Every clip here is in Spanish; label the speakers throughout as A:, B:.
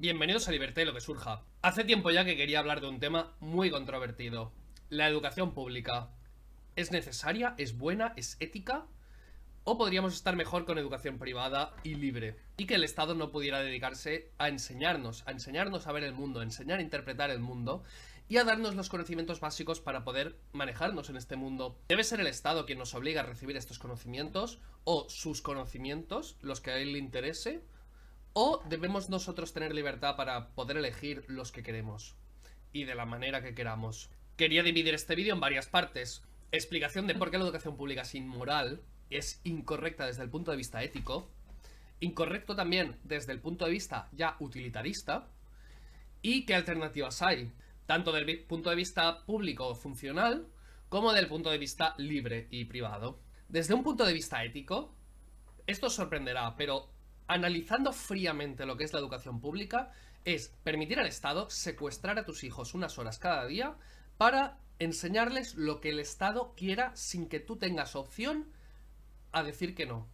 A: Bienvenidos a Liberté, lo que surja. Hace tiempo ya que quería hablar de un tema muy controvertido. La educación pública. ¿Es necesaria? ¿Es buena? ¿Es ética? ¿O podríamos estar mejor con educación privada y libre? Y que el Estado no pudiera dedicarse a enseñarnos, a enseñarnos a ver el mundo, a enseñar a interpretar el mundo y a darnos los conocimientos básicos para poder manejarnos en este mundo. ¿Debe ser el Estado quien nos obliga a recibir estos conocimientos o sus conocimientos, los que a él le interese? o debemos nosotros tener libertad para poder elegir los que queremos y de la manera que queramos. Quería dividir este vídeo en varias partes. Explicación de por qué la educación pública es inmoral, es incorrecta desde el punto de vista ético, incorrecto también desde el punto de vista ya utilitarista, y qué alternativas hay, tanto del punto de vista público o funcional, como del punto de vista libre y privado. Desde un punto de vista ético, esto sorprenderá, pero analizando fríamente lo que es la educación pública, es permitir al Estado secuestrar a tus hijos unas horas cada día para enseñarles lo que el Estado quiera sin que tú tengas opción a decir que no.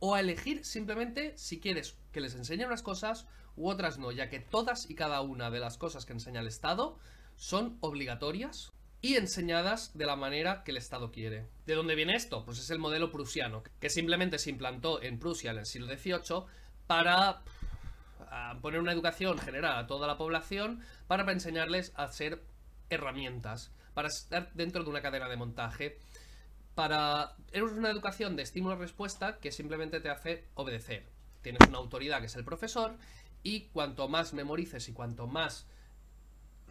A: O a elegir simplemente si quieres que les enseñe unas cosas u otras no, ya que todas y cada una de las cosas que enseña el Estado son obligatorias y enseñadas de la manera que el Estado quiere. ¿De dónde viene esto? Pues es el modelo prusiano, que simplemente se implantó en Prusia en el siglo XVIII para ah, poner una educación general a toda la población, para enseñarles a hacer herramientas, para estar dentro de una cadena de montaje, para... Es una educación de estímulo-respuesta que simplemente te hace obedecer. Tienes una autoridad que es el profesor y cuanto más memorices y cuanto más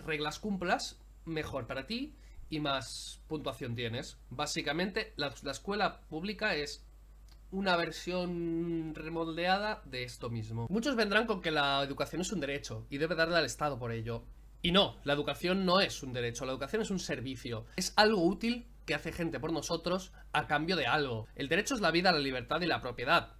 A: reglas cumplas, mejor para ti, y más puntuación tienes. Básicamente, la, la escuela pública es una versión remoldeada de esto mismo. Muchos vendrán con que la educación es un derecho y debe darle al Estado por ello. Y no, la educación no es un derecho, la educación es un servicio. Es algo útil que hace gente por nosotros a cambio de algo. El derecho es la vida, la libertad y la propiedad.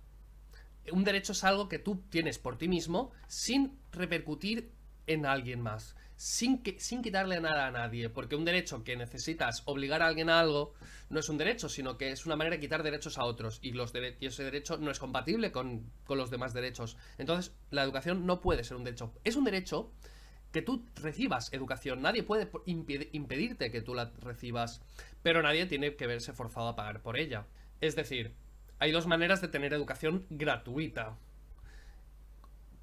A: Un derecho es algo que tú tienes por ti mismo sin repercutir en alguien más sin, que, sin quitarle nada a nadie, porque un derecho que necesitas obligar a alguien a algo no es un derecho, sino que es una manera de quitar derechos a otros y, los ese derecho no es compatible con los demás derechos. Entonces, la educación no puede ser un derecho. Es un derecho que tú recibas educación, nadie puede impedirte que tú la recibas, pero nadie tiene que verse forzado a pagar por ella. Es decir, hay dos maneras de tener educación gratuita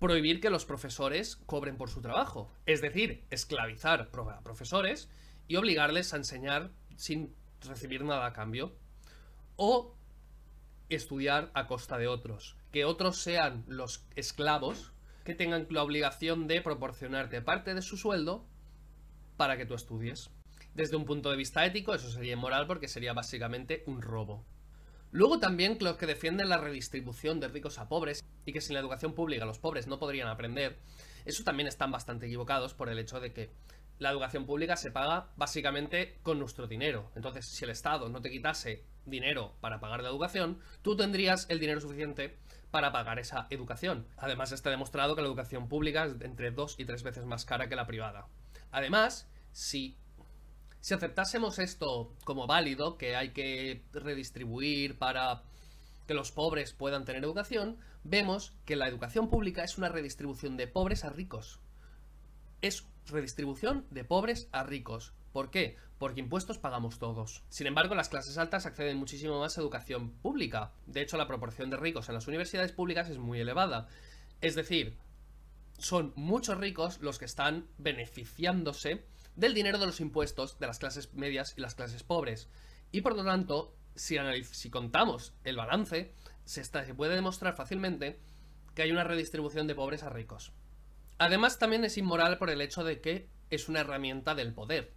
A: prohibir que los profesores cobren por su trabajo, es decir, esclavizar a profesores y obligarles a enseñar sin recibir nada a cambio, o estudiar a costa de otros, que otros sean los esclavos que tengan la obligación de proporcionarte parte de su sueldo para que tú estudies. Desde un punto de vista ético, eso sería inmoral porque sería básicamente un robo. Luego también los que defienden la redistribución de ricos a pobres y que sin la educación pública los pobres no podrían aprender, eso también están bastante equivocados por el hecho de que la educación pública se paga básicamente con nuestro dinero. Entonces, si el Estado no te quitase dinero para pagar la educación, tú tendrías el dinero suficiente para pagar esa educación. Además, está demostrado que la educación pública es entre dos y tres veces más cara que la privada. Además, si si aceptásemos esto como válido, que hay que redistribuir para que los pobres puedan tener educación, vemos que la educación pública es una redistribución de pobres a ricos. Es redistribución de pobres a ricos. ¿Por qué? Porque impuestos pagamos todos. Sin embargo, las clases altas acceden muchísimo más a educación pública. De hecho, la proporción de ricos en las universidades públicas es muy elevada. Es decir, son muchos ricos los que están beneficiándose del dinero de los impuestos de las clases medias y las clases pobres. Y por lo tanto, si, si contamos el balance, se, está, se puede demostrar fácilmente que hay una redistribución de pobres a ricos. Además, también es inmoral por el hecho de que es una herramienta del poder.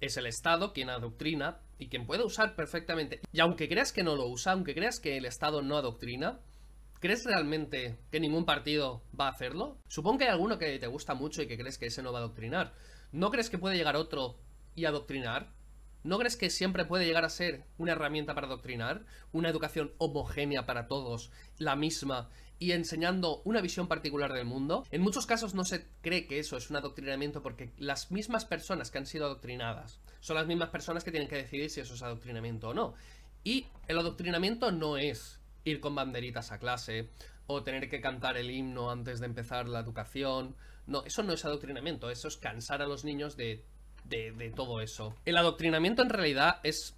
A: Es el Estado quien adoctrina y quien puede usar perfectamente. Y aunque creas que no lo usa, aunque creas que el Estado no adoctrina, ¿crees realmente que ningún partido va a hacerlo? Supongo que hay alguno que te gusta mucho y que crees que ese no va a adoctrinar. ¿No crees que puede llegar otro y adoctrinar? ¿No crees que siempre puede llegar a ser una herramienta para adoctrinar? Una educación homogénea para todos, la misma, y enseñando una visión particular del mundo. En muchos casos no se cree que eso es un adoctrinamiento porque las mismas personas que han sido adoctrinadas son las mismas personas que tienen que decidir si eso es adoctrinamiento o no. Y el adoctrinamiento no es ir con banderitas a clase o tener que cantar el himno antes de empezar la educación no, eso no es adoctrinamiento, eso es cansar a los niños de, todo eso. El adoctrinamiento en realidad es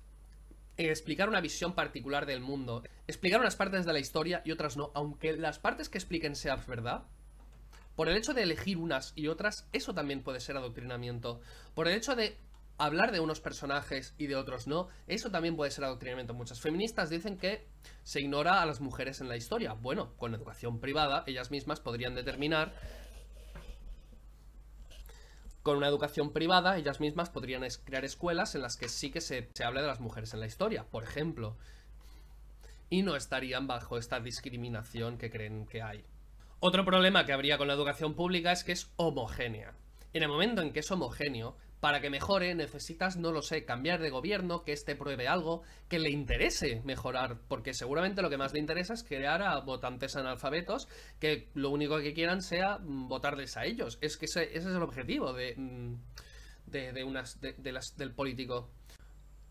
A: explicar una visión particular del mundo, explicar unas partes de la historia y otras no, aunque las partes que expliquen sean verdad, por el hecho de elegir unas y otras, eso también puede ser adoctrinamiento. Por el hecho de hablar de unos personajes y de otros no, eso también puede ser adoctrinamiento. Muchas feministas dicen que se ignora a las mujeres en la historia. Bueno, con educación privada, ellas mismas podrían determinar con una educación privada, ellas mismas podrían crear escuelas en las que sí que se, se hable de las mujeres en la historia, por ejemplo. Y no estarían bajo esta discriminación que creen que hay. Otro problema que habría con la educación pública es que es homogénea. En el momento en que es homogéneo, para que mejore necesitas, no lo sé, cambiar de gobierno, que éste pruebe algo, que le interese mejorar, porque seguramente lo que más le interesa es crear a votantes analfabetos que lo único que quieran sea mm, votarles a ellos. Es que ese, es el objetivo de, mm, de, de unas, de, las, del político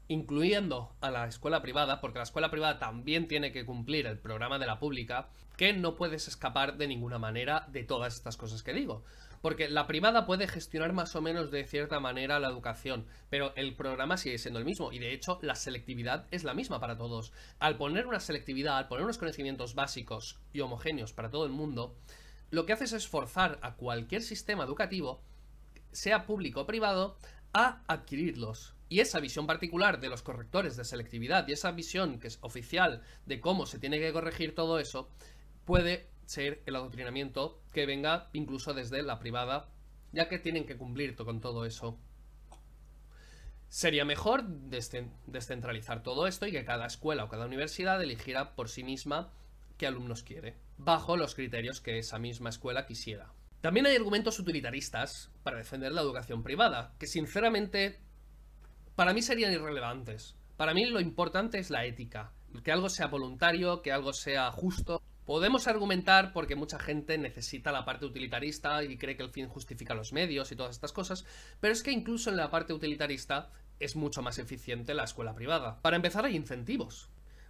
A: incluyendo a la escuela privada, porque la escuela privada también tiene que cumplir el programa de la pública, que no puedes escapar de ninguna manera de todas estas cosas que digo. Porque la privada puede gestionar más o menos de cierta manera la educación, pero el programa sigue siendo el mismo y de hecho la selectividad es la misma para todos. Al poner una selectividad, al poner unos conocimientos básicos y homogéneos para todo el mundo, lo que haces es forzar a cualquier sistema educativo, sea público o privado, a adquirirlos. Y esa visión particular de los correctores de selectividad y esa visión que es oficial de cómo se tiene que corregir todo eso puede ser el adoctrinamiento que venga incluso desde la privada, ya que tienen que cumplir con todo eso. Sería mejor descentralizar todo esto y que cada escuela o cada universidad eligiera por sí misma qué alumnos quiere, bajo los criterios que esa misma escuela quisiera. También hay argumentos utilitaristas para defender la educación privada, que sinceramente para mí serían irrelevantes. Para mí lo importante es la ética, que algo sea voluntario, que algo sea justo. Podemos argumentar porque mucha gente necesita la parte utilitarista y cree que el fin justifica los medios y todas estas cosas, pero es que incluso en la parte utilitarista es mucho más eficiente la escuela privada. Para empezar hay incentivos.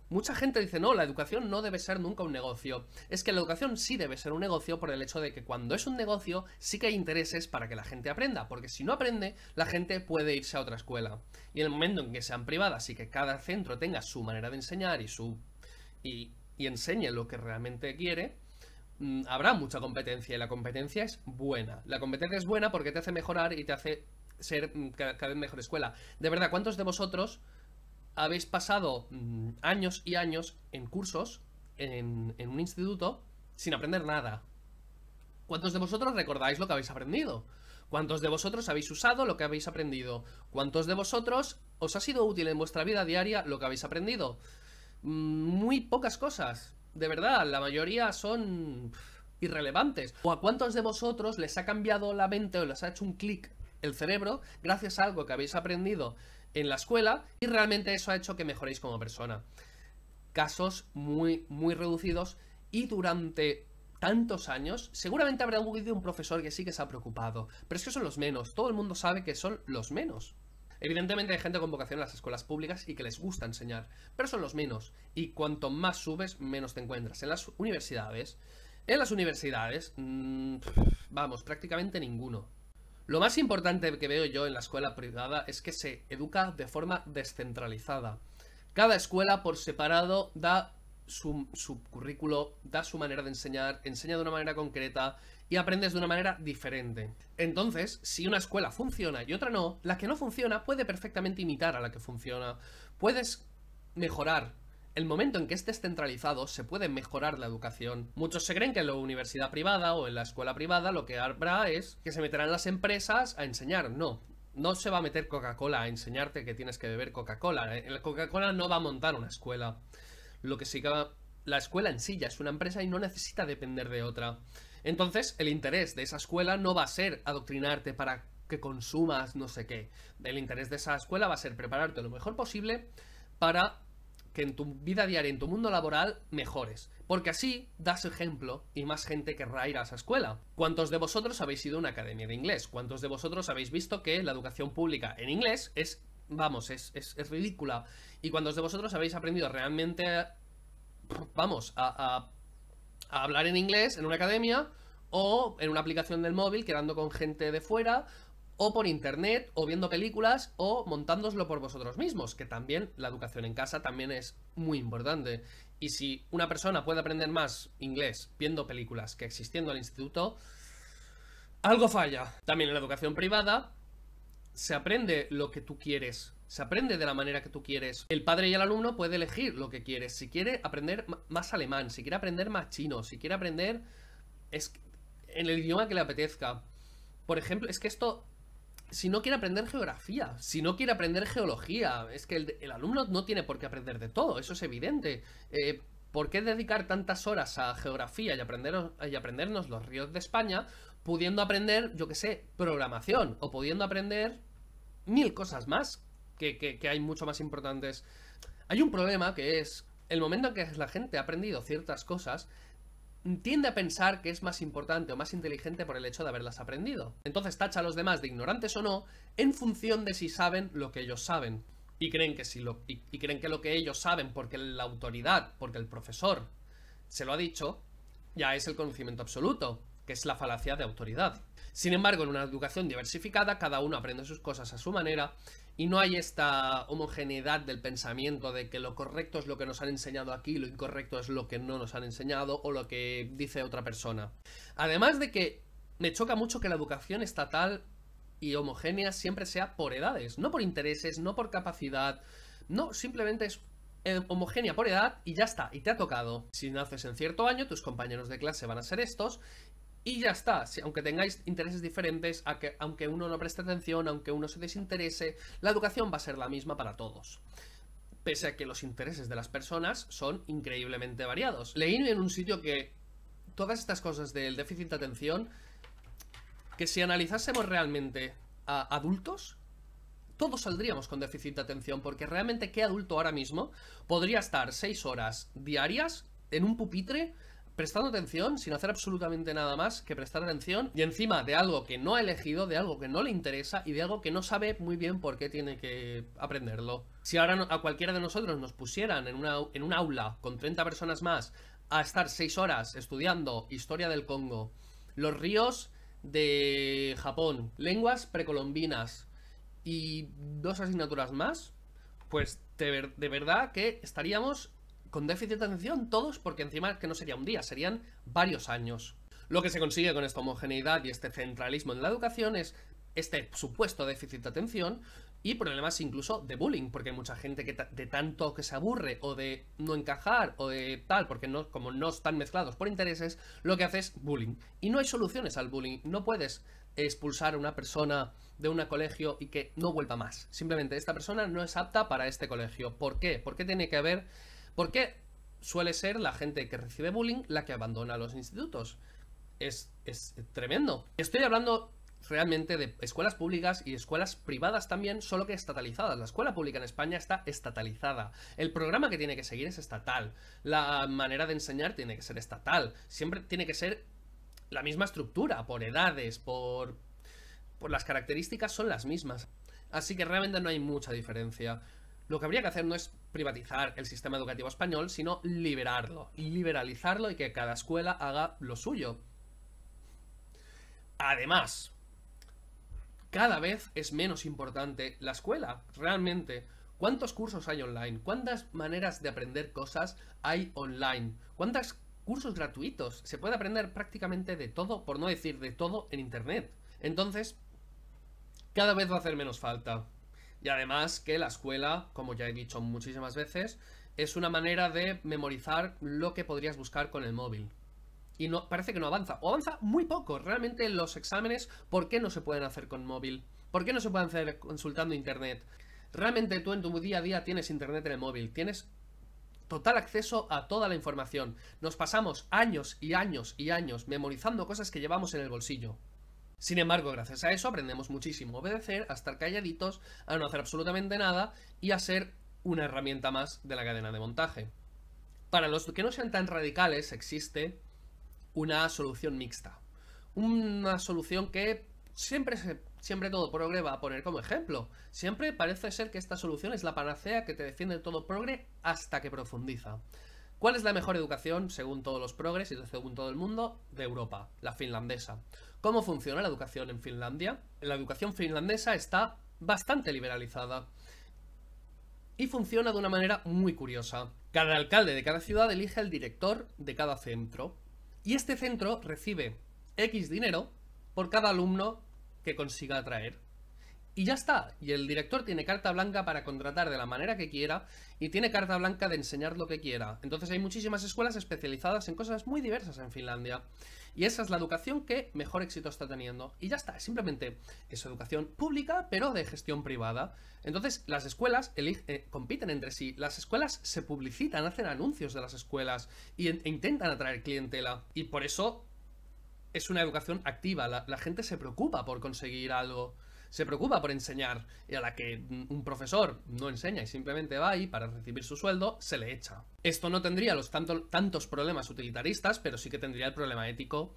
A: Mucha gente dice, no, la educación no debe ser nunca un negocio. Es que la educación sí debe ser un negocio por el hecho de que cuando es un negocio sí que hay intereses para que la gente aprenda, porque si no aprende, la gente puede irse a otra escuela. Y en el momento en que sean privadas y que cada centro tenga su manera de enseñar y su... y y enseña lo que realmente quiere, mm, habrá mucha competencia y la competencia es buena. La competencia es buena porque te hace mejorar y te hace ser mm, cada vez mejor escuela. De verdad, ¿cuántos de vosotros habéis pasado mm, años y años en cursos, en, en un instituto, sin aprender nada? ¿Cuántos de vosotros recordáis lo que habéis aprendido? ¿Cuántos de vosotros habéis usado lo que habéis aprendido? ¿Cuántos de vosotros os ha sido útil en vuestra vida diaria lo que habéis aprendido? muy pocas cosas. De verdad, la mayoría son irrelevantes. ¿O a cuántos de vosotros les ha cambiado la mente o les ha hecho un clic el cerebro gracias a algo que habéis aprendido en la escuela y realmente eso ha hecho que mejoréis como persona? Casos muy, muy reducidos y durante tantos años, seguramente habrá algún un profesor que sí que se ha preocupado, pero es que son los menos, todo el mundo sabe que son los menos. Evidentemente hay gente con vocación en las escuelas públicas y que les gusta enseñar, pero son los menos, y cuanto más subes, menos te encuentras. En las universidades, en las universidades, mm, vamos, prácticamente ninguno. Lo más importante que veo yo en la escuela privada es que se educa de forma descentralizada. Cada escuela por separado da su, currículo, da su manera de enseñar, enseña de una manera concreta y aprendes de una manera diferente. Entonces, si una escuela funciona y otra no, la que no funciona puede perfectamente imitar a la que funciona. Puedes mejorar. El momento en que estés centralizado se puede mejorar la educación. Muchos se creen que en la universidad privada o en la escuela privada lo que habrá es que se meterán las empresas a enseñar. No, no se va a meter Coca-Cola a enseñarte que tienes que beber Coca-Cola. Coca-Cola no va a montar una escuela lo que sí que la escuela en sí ya es una empresa y no necesita depender de otra. Entonces, el interés de esa escuela no va a ser adoctrinarte para que consumas no sé qué. El interés de esa escuela va a ser prepararte lo mejor posible para que en tu vida diaria, en tu mundo laboral, mejores. Porque así das ejemplo y más gente querrá ir a esa escuela. ¿Cuántos de vosotros habéis ido a una academia de inglés? ¿Cuántos de vosotros habéis visto que la educación pública en inglés es vamos, es, es, ridícula. Y cuando de vosotros habéis aprendido realmente, vamos, a, hablar en inglés en una academia o en una aplicación del móvil quedando con gente de fuera o por internet, o viendo películas, o montándoslo por vosotros mismos, que también la educación en casa también es muy importante. Y si una persona puede aprender más inglés viendo películas que existiendo al instituto, algo falla. También en la educación privada, se aprende lo que tú quieres, se aprende de la manera que tú quieres. El padre y el alumno puede elegir lo que quieres. Si quiere aprender más alemán, si quiere aprender más chino, si quiere aprender es en el idioma que le apetezca. Por ejemplo, es que esto si no quiere aprender geografía, si no quiere aprender geología, es que el, alumno no tiene por qué aprender de todo, eso es evidente. Eh, ¿Por qué dedicar tantas horas a geografía y, aprender, y aprendernos los ríos de España pudiendo aprender, yo qué sé, programación o pudiendo aprender mil cosas más que, hay mucho más importantes. Hay un problema que es el momento en que la gente ha aprendido ciertas cosas, tiende a pensar que es más importante o más inteligente por el hecho de haberlas aprendido. Entonces tacha a los demás de ignorantes o no en función de si saben lo que ellos saben. Y creen que, si lo, y creen que lo que ellos saben, porque la autoridad, porque el profesor se lo ha dicho, ya es el conocimiento absoluto, que es la falacia de autoridad. Sin embargo, en una educación diversificada, cada uno aprende sus cosas a su manera y no hay esta homogeneidad del pensamiento de que lo correcto es lo que nos han enseñado aquí, lo incorrecto es lo que no nos han enseñado o lo que dice otra persona. Además de que me choca mucho que la educación estatal y homogénea siempre sea por edades, no por intereses, no por capacidad, no, simplemente es eh, homogénea por edad y ya está, y te ha tocado. Si naces en cierto año, tus compañeros de clase van a ser estos y ya está, aunque tengáis intereses diferentes, aunque uno no preste atención, aunque uno se desinterese, la educación va a ser la misma para todos. Pese a que los intereses de las personas son increíblemente variados. Leí en un sitio que todas estas cosas del déficit de atención, que si analizásemos realmente a adultos, todos saldríamos con déficit de atención, porque realmente qué adulto ahora mismo podría estar seis horas diarias en un pupitre prestando atención, sin hacer absolutamente nada más que prestar atención, y encima de algo que no ha elegido, de algo que no le interesa y de algo que no sabe muy bien por qué tiene que aprenderlo. Si ahora a cualquiera de nosotros nos pusieran en, una, un aula con 30 personas más a estar 6 horas estudiando historia del Congo, los ríos de Japón, lenguas precolombinas y dos asignaturas más, pues de verdad que estaríamos con déficit de atención todos, porque encima que no sería un día, serían varios años. Lo que se consigue con esta homogeneidad y este centralismo en la educación es este supuesto déficit de atención y problemas incluso de bullying, porque hay mucha gente que de tanto que se aburre o de no encajar o de tal, porque no, como no están mezclados por intereses, lo que hace es bullying. Y no hay soluciones al bullying, no puedes expulsar a una persona de un colegio y que no vuelva más. Simplemente esta persona no es apta para este colegio. ¿Por qué? Porque tiene que haber porque suele ser la gente que recibe bullying la que abandona los institutos. Es, tremendo. Estoy hablando realmente de escuelas públicas y escuelas privadas también, solo que estatalizadas. La escuela pública en España está estatalizada. El programa que tiene que seguir es estatal. La manera de enseñar tiene que ser estatal. Siempre tiene que ser la misma estructura, por edades, por... por las características son las mismas. Así que realmente no hay mucha diferencia. Lo que habría que hacer no es privatizar el sistema educativo español, sino liberarlo, liberalizarlo y que cada escuela haga lo suyo. Además, cada vez es menos importante la escuela, realmente. ¿Cuántos cursos hay online? ¿Cuántas maneras de aprender cosas hay online? ¿Cuántos cursos gratuitos? Se puede aprender prácticamente de todo, por no decir de todo, en Internet. Entonces, cada vez va a hacer menos falta. Y además que la escuela, como ya he dicho muchísimas veces, es una manera de memorizar lo que podrías buscar con el móvil. Y no, parece que no avanza. O avanza muy poco. Realmente los exámenes, ¿por qué no se pueden hacer con móvil? ¿Por qué no se pueden hacer consultando internet? Realmente tú en tu día a día tienes internet en el móvil, tienes total acceso a toda la información. Nos pasamos años y años y años memorizando cosas que llevamos en el bolsillo. Sin embargo, gracias a eso aprendemos muchísimo a obedecer, a estar calladitos, a no hacer absolutamente nada y a ser una herramienta más de la cadena de montaje. Para los que no sean tan radicales existe una solución mixta. Una solución que siempre, siempre todo progre va a poner como ejemplo. Siempre parece ser que esta solución es la panacea que te defiende todo progre hasta que profundiza. ¿Cuál es la mejor educación, según todos los progres y según todo el mundo, de Europa? La finlandesa. ¿Cómo funciona la educación en Finlandia? La educación finlandesa está bastante liberalizada y funciona de una manera muy curiosa. Cada alcalde de cada ciudad elige al director de cada centro y este centro recibe X dinero por cada alumno que consiga atraer. Y ya está, y el director tiene carta blanca para contratar de la manera que quiera y tiene carta blanca de enseñar lo que quiera. Entonces hay muchísimas escuelas especializadas en cosas muy diversas en Finlandia. Y esa es la educación que mejor éxito está teniendo. Y ya está, simplemente es educación pública, pero de gestión privada. Entonces, las escuelas eh, compiten entre sí, las escuelas se publicitan, hacen anuncios de las escuelas y e intentan atraer clientela. Y por eso es una educación activa, la gente se preocupa por conseguir algo se preocupa por enseñar y a la que un profesor no enseña y simplemente va ahí para recibir su sueldo, se le echa. Esto no tendría los tantos problemas utilitaristas, pero sí que tendría el problema ético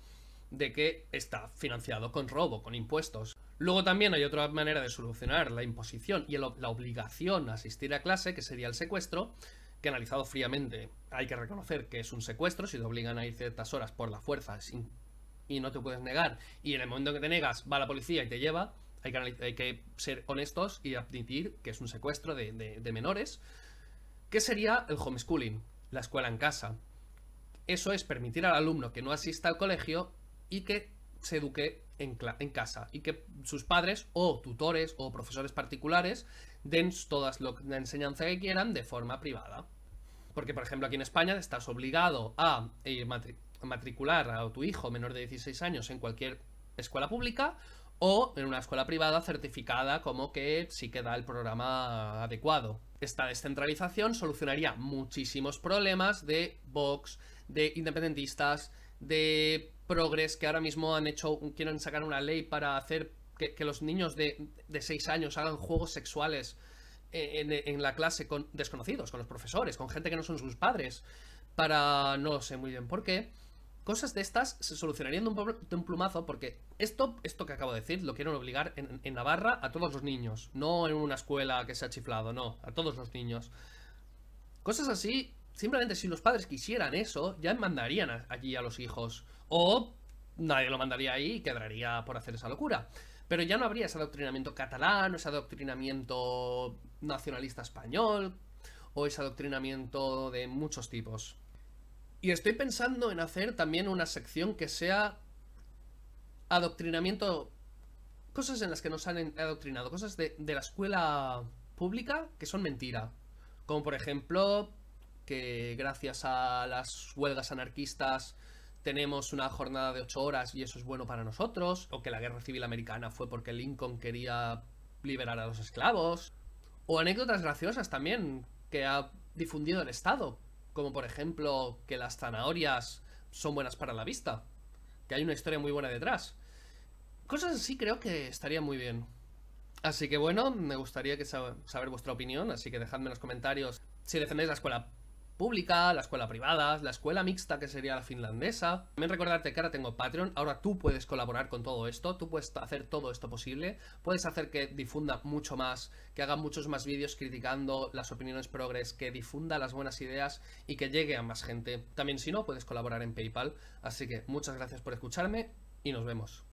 A: de que está financiado con robo, con impuestos. Luego también hay otra manera de solucionar la imposición y la obligación a asistir a clase, que sería el secuestro, que analizado fríamente hay que reconocer que es un secuestro, si te obligan a ir ciertas horas por la fuerza y no te puedes negar, y en el momento que te negas va la policía y te lleva, hay que, ser honestos y admitir que es un secuestro de, menores. ¿Qué sería el homeschooling? La escuela en casa. Eso es permitir al alumno que no asista al colegio y que se eduque en, en, casa y que sus padres o tutores o profesores particulares den toda la enseñanza que quieran de forma privada. Porque, por ejemplo, aquí en España estás obligado a eh, matricular a tu hijo menor de 16 años en cualquier escuela pública o en una escuela privada certificada como que sí que da el programa adecuado. Esta descentralización solucionaría muchísimos problemas de Vox, de independentistas, de progres que ahora mismo han hecho, quieren sacar una ley para hacer que, los niños de, de 6 años hagan juegos sexuales en, en, la clase con desconocidos, con los profesores, con gente que no son sus padres, para no sé muy bien por qué. Cosas de estas se solucionarían de un, plumazo porque esto, esto que acabo de decir lo quieren obligar en, Navarra a todos los niños, no en una escuela que se ha chiflado, no, a todos los niños. Cosas así, simplemente si los padres quisieran eso, ya mandarían allí a los hijos. O nadie lo mandaría ahí y quedaría por hacer esa locura. Pero ya no habría ese adoctrinamiento catalán, ese adoctrinamiento nacionalista español, o ese adoctrinamiento de muchos tipos. Y estoy pensando en hacer también una sección que sea adoctrinamiento, cosas en las que nos han adoctrinado, cosas de, la escuela pública que son mentira. Como por ejemplo que gracias a las huelgas anarquistas tenemos una jornada de ocho horas y eso es bueno para nosotros, o que la guerra civil americana fue porque Lincoln quería liberar a los esclavos, o anécdotas graciosas también que ha difundido el Estado, como por ejemplo que las zanahorias son buenas para la vista, que hay una historia muy buena detrás. Cosas así creo que estaría muy bien. Así que bueno, me gustaría que saber vuestra opinión, así que dejadme en los comentarios si defendéis la escuela pública, la escuela privada, la escuela mixta que sería la finlandesa. También recordarte que ahora tengo Patreon, ahora tú puedes colaborar con todo esto, tú puedes hacer todo esto posible, puedes hacer que difunda mucho más, que haga muchos más vídeos criticando las opiniones progres, que difunda las buenas ideas y que llegue a más gente. También si no, puedes colaborar en PayPal. Así que muchas gracias por escucharme y nos vemos.